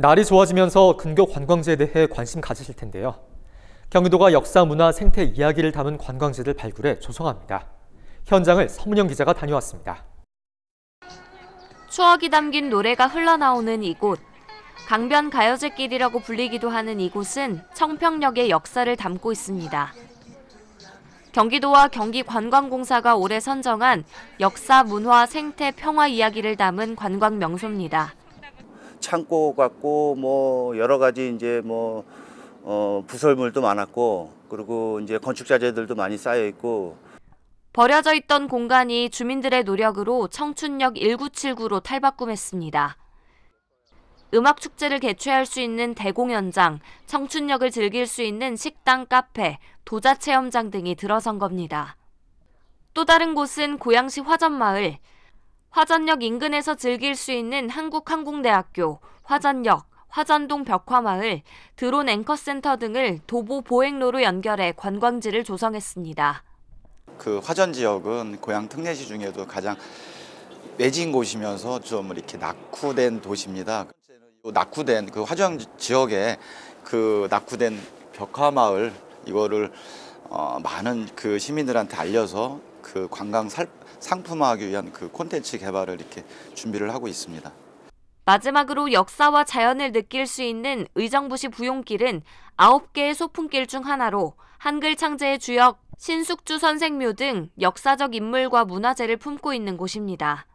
날이 좋아지면서 근교 관광지에 대해 관심 가지실 텐데요. 경기도가 역사, 문화, 생태 이야기를 담은 관광지를 발굴해 조성합니다. 현장을 서문영 기자가 다녀왔습니다. 추억이 담긴 노래가 흘러나오는 이곳. 강변 가요제길이라고 불리기도 하는 이곳은 청평역의 역사를 담고 있습니다. 경기도와 경기관광공사가 올해 선정한 역사, 문화, 생태, 평화 이야기를 담은 관광 명소입니다. 창고 같고 뭐 여러 가지 이제 뭐 어, 부설물도 많았고 그리고 이제 건축 자재들도 많이 쌓여 있고 버려져 있던 공간이 주민들의 노력으로 청춘역 1979로 탈바꿈했습니다. 음악 축제를 개최할 수 있는 대공연장, 청춘역을 즐길 수 있는 식당, 카페, 도자 체험장 등이 들어선 겁니다. 또 다른 곳은 고양시 화전마을, 화전역 인근에서 즐길 수 있는 한국항공대학교, 화전역, 화전동 벽화마을, 드론 앵커센터 등을 도보 보행로로 연결해 관광지를 조성했습니다. 그 화전 지역은 고향 특례시 중에도 가장 외진 곳이면서 좀 이렇게 낙후된 도시입니다. 낙후된 그 화전 지역에 그 낙후된 벽화마을 이거를 어, 많은 그 시민들한테 알려서 그 관광 살, 상품화하기 위한 그 콘텐츠 개발을 이렇게 준비를 하고 있습니다. 마지막으로 역사와 자연을 느낄 수 있는 의정부시 부용길은 9개의 소풍길 중 하나로 한글 창제의 주역 신숙주 선생묘 등 역사적 인물과 문화재를 품고 있는 곳입니다.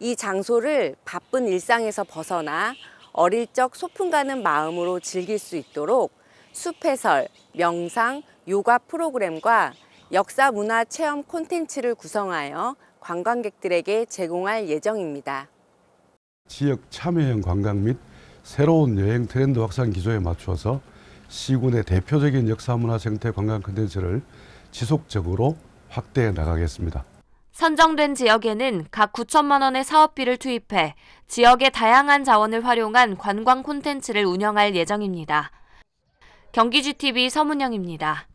이 장소를 바쁜 일상에서 벗어나 어릴 적 소풍 가는 마음으로 즐길 수 있도록 숲해설, 명상, 요가 프로그램과 역사 문화 체험 콘텐츠를 구성하여 관광객들에게 제공할 예정입니다. 지역 참여형 관광 및 새로운 여행 트렌드 확산 기조에 맞추어서 시군의 대표적인 역사문화 생태 관광 콘텐츠를 지속적으로 확대해 나가겠습니다. 선정된 지역에는 각 9천만 원의 사업비를 투입해 지역의 다양한 자원을 활용한 관광 콘텐츠를 운영할 예정입니다. 경기GTV 서문영입니다.